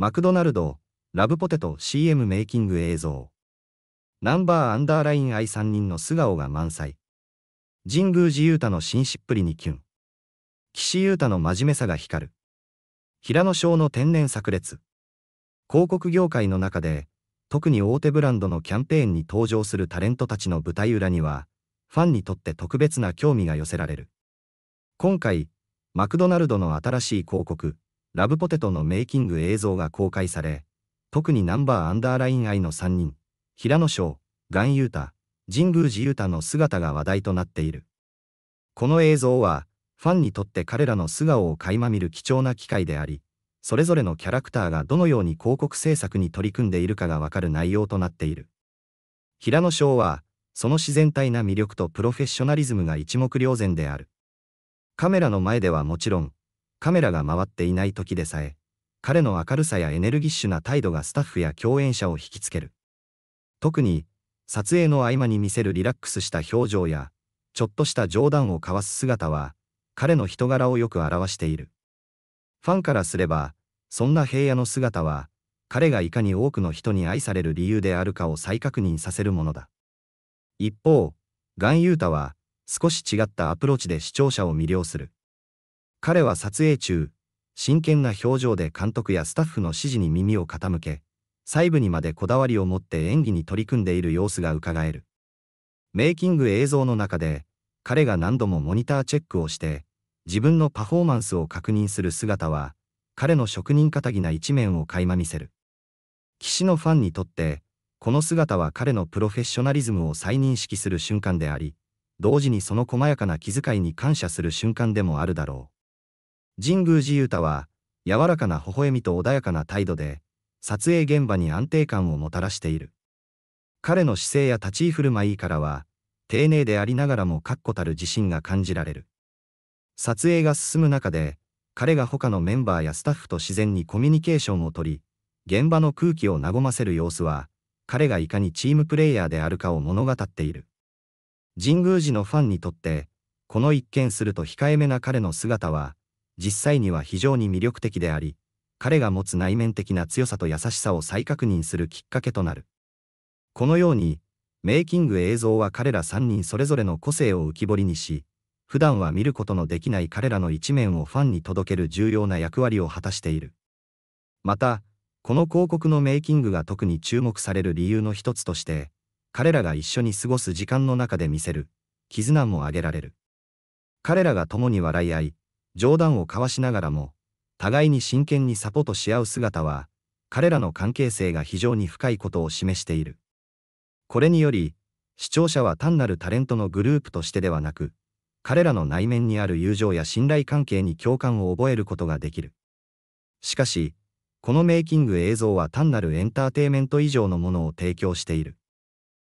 マクドナルド、ラブポテト CM メイキング映像。ナンバーアンダーライン愛3人の素顔が満載。神宮寺勇太の紳士っぷりにキュン。岸優太の真面目さが光る。平野翔の天然炸裂。広告業界の中で、特に大手ブランドのキャンペーンに登場するタレントたちの舞台裏には、ファンにとって特別な興味が寄せられる。今回、マクドナルドの新しい広告、ラブポテトのメイキング映像が公開され、特にナンバーアンダーライン愛の3人、平野翔、ガンユータ、神宮寺ユータの姿が話題となっている。この映像は、ファンにとって彼らの素顔を垣間見る貴重な機会であり、それぞれのキャラクターがどのように広告制作に取り組んでいるかがわかる内容となっている。平野翔は、その自然体な魅力とプロフェッショナリズムが一目瞭然である。カメラの前ではもちろん、カメラが回っていない時でさえ、彼の明るさやエネルギッシュな態度がスタッフや共演者を引きつける。特に、撮影の合間に見せるリラックスした表情や、ちょっとした冗談を交わす姿は、彼の人柄をよく表している。ファンからすれば、そんな平野の姿は、彼がいかに多くの人に愛される理由であるかを再確認させるものだ。一方、ガン・ユータは、少し違ったアプローチで視聴者を魅了する。彼は撮影中、真剣な表情で監督やスタッフの指示に耳を傾け、細部にまでこだわりを持って演技に取り組んでいる様子がうかがえる。メイキング映像の中で、彼が何度もモニターチェックをして、自分のパフォーマンスを確認する姿は、彼の職人かたぎな一面を垣間見せる。騎士のファンにとって、この姿は彼のプロフェッショナリズムを再認識する瞬間であり、同時にその細やかな気遣いに感謝する瞬間でもあるだろう。神宮寺勇太は、柔らかな微笑みと穏やかな態度で、撮影現場に安定感をもたらしている。彼の姿勢や立ち居振る舞いからは、丁寧でありながらも確固たる自信が感じられる。撮影が進む中で、彼が他のメンバーやスタッフと自然にコミュニケーションをとり、現場の空気を和ませる様子は、彼がいかにチームプレイヤーであるかを物語っている。神宮寺のファンにとって、この一見すると控えめな彼の姿は、実際には非常に魅力的であり、彼が持つ内面的な強さと優しさを再確認するきっかけとなる。このように、メイキング映像は彼ら3人それぞれの個性を浮き彫りにし、普段は見ることのできない彼らの一面をファンに届ける重要な役割を果たしている。また、この広告のメイキングが特に注目される理由の一つとして、彼らが一緒に過ごす時間の中で見せる絆も挙げられる。彼らが共に笑い合い、冗談を交わしながらも、互いに真剣にサポートし合う姿は、彼らの関係性が非常に深いことを示している。これにより、視聴者は単なるタレントのグループとしてではなく、彼らの内面にある友情や信頼関係に共感を覚えることができる。しかし、このメイキング映像は単なるエンターテイメント以上のものを提供している。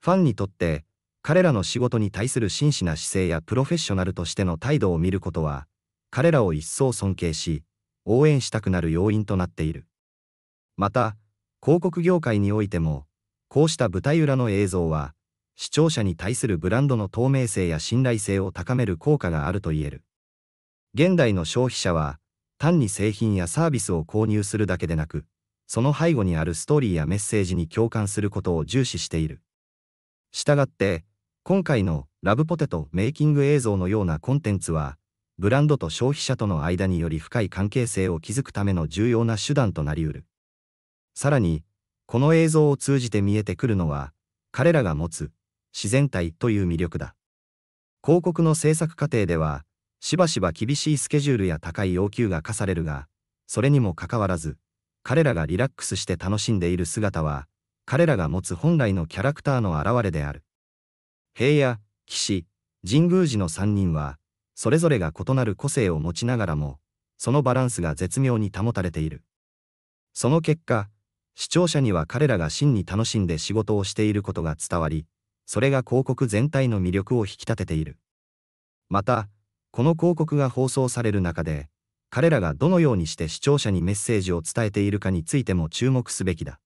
ファンにとって、彼らの仕事に対する真摯な姿勢やプロフェッショナルとしての態度を見ることは、彼らを一層尊敬し、応援したくなる要因となっている。また、広告業界においても、こうした舞台裏の映像は、視聴者に対するブランドの透明性や信頼性を高める効果があると言える。現代の消費者は、単に製品やサービスを購入するだけでなく、その背後にあるストーリーやメッセージに共感することを重視している。したがって、今回のラブポテトメイキング映像のようなコンテンツは、ブランドと消費者との間により深い関係性を築くための重要な手段となりうる。さらに、この映像を通じて見えてくるのは、彼らが持つ自然体という魅力だ。広告の制作過程では、しばしば厳しいスケジュールや高い要求が課されるが、それにもかかわらず、彼らがリラックスして楽しんでいる姿は、彼らが持つ本来のキャラクターの表れである。平野、騎士、神宮寺の3人は、それぞれが異なる個性を持ちながらも、そのバランスが絶妙に保たれている。その結果、視聴者には彼らが真に楽しんで仕事をしていることが伝わり、それが広告全体の魅力を引き立てている。また、この広告が放送される中で、彼らがどのようにして視聴者にメッセージを伝えているかについても注目すべきだ。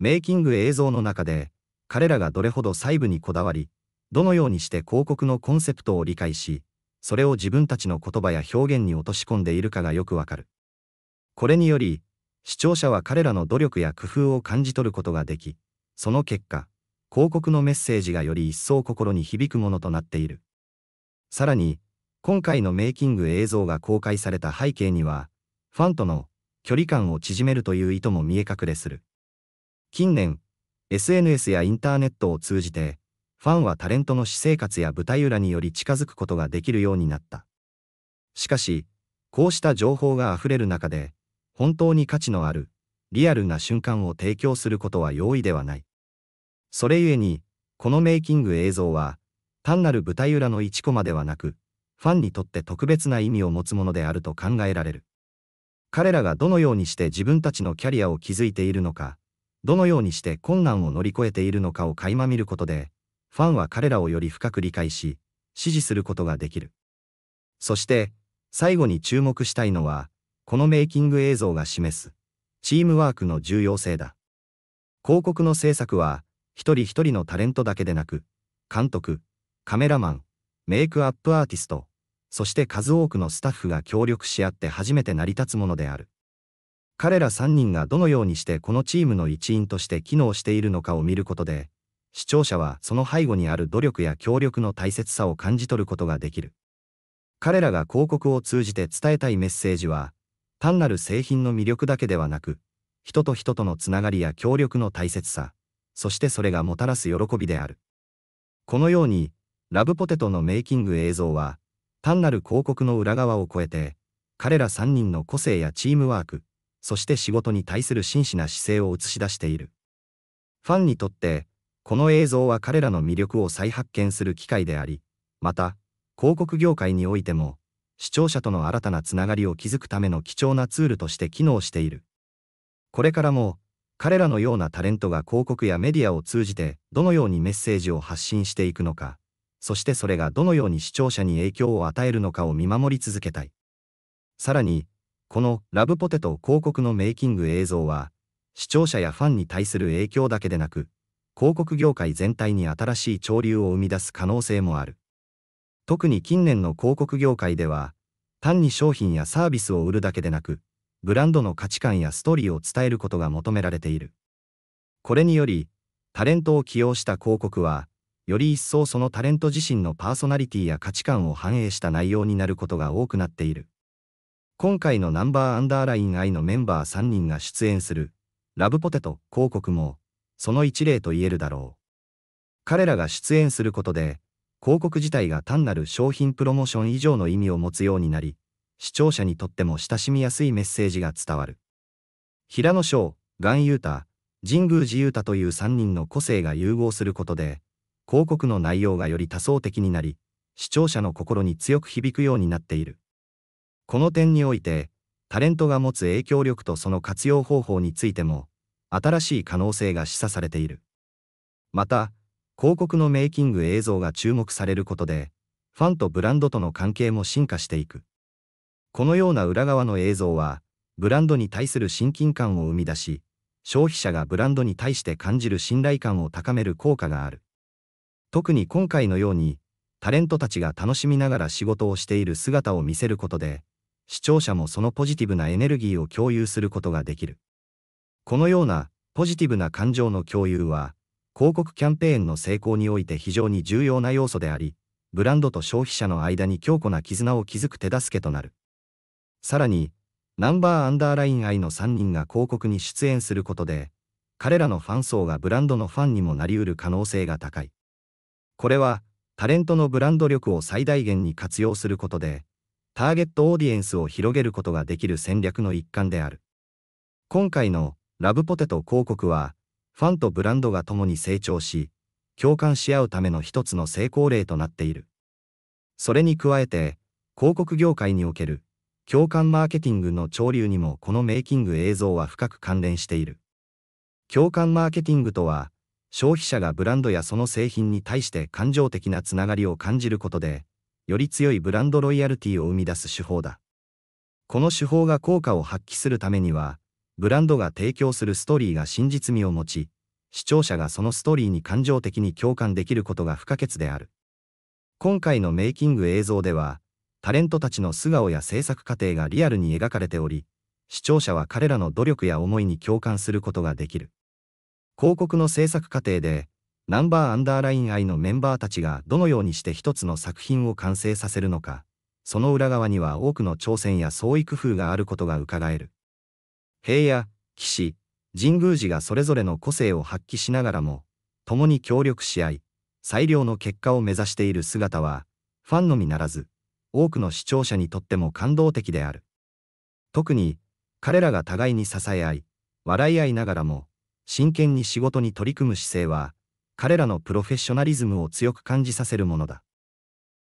メイキング映像の中で、彼らがどれほど細部にこだわり、どのようにして広告のコンセプトを理解し、それを自分たちの言葉や表現に落とし込んでいるかがよくわかる。これにより、視聴者は彼らの努力や工夫を感じ取ることができ、その結果、広告のメッセージがより一層心に響くものとなっている。さらに、今回のメイキング映像が公開された背景には、ファンとの距離感を縮めるという意図も見え隠れする。近年、SNS やインターネットを通じて、ファンはタレントの私生活や舞台裏により近づくことができるようになった。しかし、こうした情報が溢れる中で、本当に価値のある、リアルな瞬間を提供することは容易ではない。それゆえに、このメイキング映像は、単なる舞台裏の1コマではなく、ファンにとって特別な意味を持つものであると考えられる。彼らがどのようにして自分たちのキャリアを築いているのか、どのようにして困難を乗り越えているのかを垣間見ることで、ファンは彼らをより深く理解し、支持することができる。そして、最後に注目したいのは、このメイキング映像が示す、チームワークの重要性だ。広告の制作は、一人一人のタレントだけでなく、監督、カメラマン、メイクアップアーティスト、そして数多くのスタッフが協力し合って初めて成り立つものである。彼ら3人がどのようにしてこのチームの一員として機能しているのかを見ることで、視聴者はその背後にある努力や協力の大切さを感じ取ることができる。彼らが広告を通じて伝えたいメッセージは、単なる製品の魅力だけではなく、人と人とのつながりや協力の大切さ、そしてそれがもたらす喜びである。このように、ラブポテトのメイキング映像は、単なる広告の裏側を超えて、彼ら3人の個性やチームワーク、そして仕事に対する真摯な姿勢を映し出している。ファンにとって、この映像は彼らの魅力を再発見する機会であり、また、広告業界においても、視聴者との新たなつながりを築くための貴重なツールとして機能している。これからも、彼らのようなタレントが広告やメディアを通じてどのようにメッセージを発信していくのか、そしてそれがどのように視聴者に影響を与えるのかを見守り続けたい。さらに、このラブポテト広告のメイキング映像は、視聴者やファンに対する影響だけでなく、広告業界全体に新しい潮流を生み出す可能性もある。特に近年の広告業界では、単に商品やサービスを売るだけでなく、ブランドの価値観やストーリーを伝えることが求められている。これにより、タレントを起用した広告は、より一層そのタレント自身のパーソナリティや価値観を反映した内容になることが多くなっている。今回のナンバーアンダーライン I のメンバー3人が出演する、ラブポテト広告も、その一例と言えるだろう。彼らが出演することで、広告自体が単なる商品プロモーション以上の意味を持つようになり、視聴者にとっても親しみやすいメッセージが伝わる。平野翔、岩優太、神宮寺優太という3人の個性が融合することで、広告の内容がより多層的になり、視聴者の心に強く響くようになっている。この点において、タレントが持つ影響力とその活用方法についても、新しい可能性が示唆されている。また、広告のメイキング映像が注目されることで、ファンとブランドとの関係も進化していく。このような裏側の映像は、ブランドに対する親近感を生み出し、消費者がブランドに対して感じる信頼感を高める効果がある。特に今回のように、タレントたちが楽しみながら仕事をしている姿を見せることで、視聴者もそのポジティブなエネルギーを共有することができる。このようなポジティブな感情の共有は、広告キャンペーンの成功において非常に重要な要素であり、ブランドと消費者の間に強固な絆を築く手助けとなる。さらに、ナンバーアンダーライン愛の3人が広告に出演することで、彼らのファン層がブランドのファンにもなりうる可能性が高い。これは、タレントのブランド力を最大限に活用することで、ターゲットオーディエンスを広げることができる戦略の一環である。今回のラブポテト広告は、ファンとブランドが共に成長し、共感し合うための一つの成功例となっている。それに加えて、広告業界における、共感マーケティングの潮流にもこのメイキング映像は深く関連している。共感マーケティングとは、消費者がブランドやその製品に対して感情的なつながりを感じることで、より強いブランドロイヤルティを生み出す手法だ。この手法が効果を発揮するためには、ブランドが提供するストーリーが真実味を持ち、視聴者がそのストーリーに感情的に共感できることが不可欠である。今回のメイキング映像では、タレントたちの素顔や制作過程がリアルに描かれており、視聴者は彼らの努力や思いに共感することができる。広告の制作過程で、ナンバーアンダーライン愛のメンバーたちがどのようにして一つの作品を完成させるのか、その裏側には多くの挑戦や創意工夫があることがうかがえる。平野、岸、神宮寺がそれぞれの個性を発揮しながらも、共に協力し合い、最良の結果を目指している姿は、ファンのみならず、多くの視聴者にとっても感動的である。特に、彼らが互いに支え合い、笑い合いながらも、真剣に仕事に取り組む姿勢は、彼らのプロフェッショナリズムを強く感じさせるものだ。